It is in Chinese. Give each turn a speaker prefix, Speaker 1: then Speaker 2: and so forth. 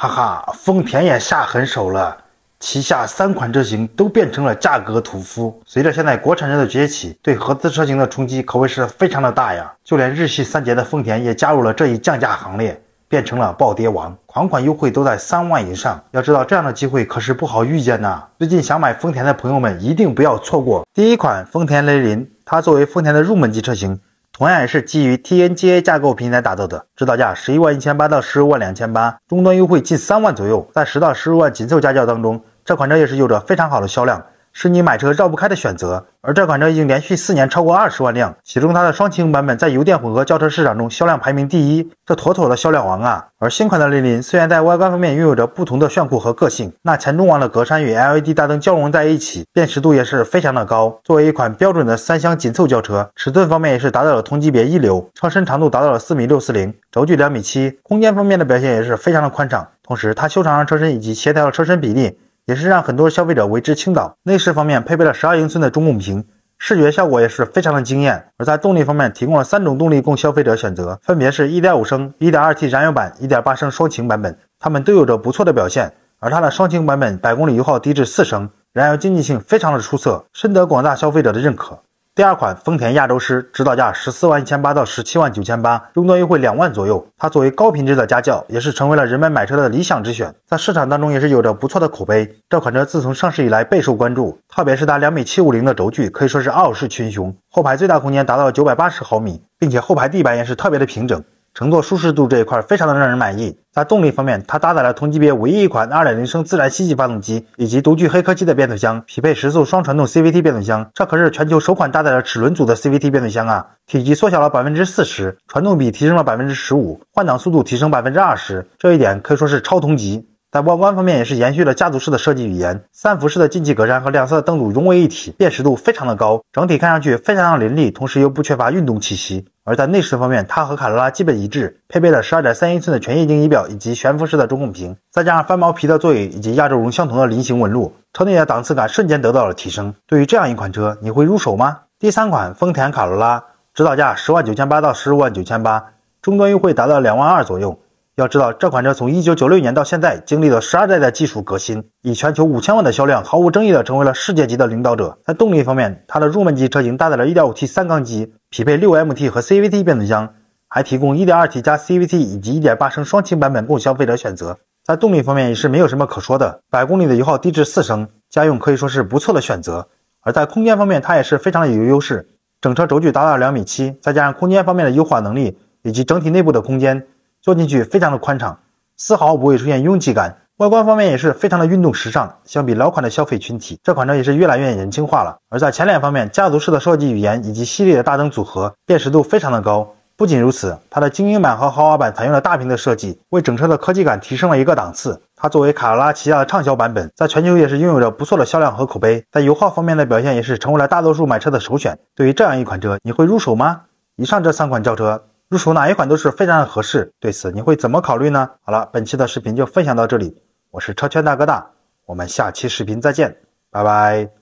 Speaker 1: 哈哈，丰田也下狠手了，旗下三款车型都变成了价格屠夫。随着现在国产车的崛起，对合资车型的冲击可谓是非常的大呀。就连日系三杰的丰田也加入了这一降价行列，变成了暴跌王，款款优惠都在三万以上。要知道这样的机会可是不好遇见呐。最近想买丰田的朋友们一定不要错过。第一款丰田雷凌，它作为丰田的入门级车型。同样也是基于 TNGA 架构平台打造的，指导价十一万一千八到十五万两千八，终端优惠近三万左右，在十到十五万紧凑家轿当中，这款车也是有着非常好的销量。是你买车绕不开的选择，而这款车已经连续四年超过二十万辆，其中它的双擎版本在油电混合轿车市场中销量排名第一，这妥妥的销量王啊！而新款的雷凌虽然在外观方面拥有着不同的炫酷和个性，那前中网的格栅与 LED 大灯交融在一起，辨识度也是非常的高。作为一款标准的三厢紧凑轿车，尺寸方面也是达到了同级别一流，车身长度达到了四米六四零，轴距两米七，空间方面的表现也是非常的宽敞。同时，它修长的车身以及协调的车身比例。也是让很多消费者为之倾倒。内饰方面配备了十二英寸的中控屏，视觉效果也是非常的惊艳。而在动力方面提供了三种动力供消费者选择，分别是一点五升、一点二 T 燃油版、一点八升双擎版本，它们都有着不错的表现。而它的双擎版本百公里油耗低至四升，燃油经济性非常的出色，深得广大消费者的认可。第二款丰田亚洲狮，指导价十四万一千八到十七万九千八，终端优惠两万左右。它作为高品质的家轿，也是成为了人们买车的理想之选，在市场当中也是有着不错的口碑。这款车自从上市以来备受关注，特别是它两米七五零的轴距，可以说是傲视群雄。后排最大空间达到九百八十毫米，并且后排地板也是特别的平整。乘坐舒适度这一块非常的让人满意。在动力方面，它搭载了同级别唯一一款二点零升自然吸气发动机，以及独具黑科技的变速箱，匹配时速双传动 CVT 变速箱，这可是全球首款搭载了齿轮组的 CVT 变速箱啊！体积缩小了百分之四十，传动比提升了百分之十五，换挡速度提升百分之二十，这一点可以说是超同级。在外观方面也是延续了家族式的设计语言，三幅式的进气格栅和两侧的灯组融为一体，辨识度非常的高，整体看上去非常的凌厉，同时又不缺乏运动气息。而在内饰方面，它和卡罗拉基本一致，配备了十二点三英寸的全液晶仪表以及悬浮式的中控屏，再加上翻毛皮的座椅以及亚洲龙相同的菱形纹路，车内的档次感瞬间得到了提升。对于这样一款车，你会入手吗？第三款丰田卡罗拉，指导价十万九千八到十五万九千八，终端优惠达到两万二左右。要知道，这款车从一九九六年到现在，经历了十二代的技术革新，以全球五千万的销量，毫无争议的成为了世界级的领导者。在动力方面，它的入门级车型搭载了一点五 T 三缸机。匹配六 MT 和 CVT 变速箱，还提供 1.2T 加 CVT 以及1.8升双擎版本供消费者选择。在动力方面也是没有什么可说的，百公里的油耗低至四升，家用可以说是不错的选择。而在空间方面，它也是非常有优势，整车轴距达到了两米七，再加上空间方面的优化能力以及整体内部的空间，坐进去非常的宽敞，丝毫不会出现拥挤感。外观方面也是非常的运动时尚，相比老款的消费群体，这款车也是越来越年轻化了。而在前脸方面，家族式的设计语言以及犀利的大灯组合，辨识度非常的高。不仅如此，它的精英版和豪华版采用了大屏的设计，为整车的科技感提升了一个档次。它作为卡罗拉旗下的畅销版本，在全球也是拥有着不错的销量和口碑，在油耗方面的表现也是成为了大多数买车的首选。对于这样一款车，你会入手吗？以上这三款轿车，入手哪一款都是非常的合适。对此，你会怎么考虑呢？好了，本期的视频就分享到这里。我是超圈大哥大，我们下期视频再见，拜拜。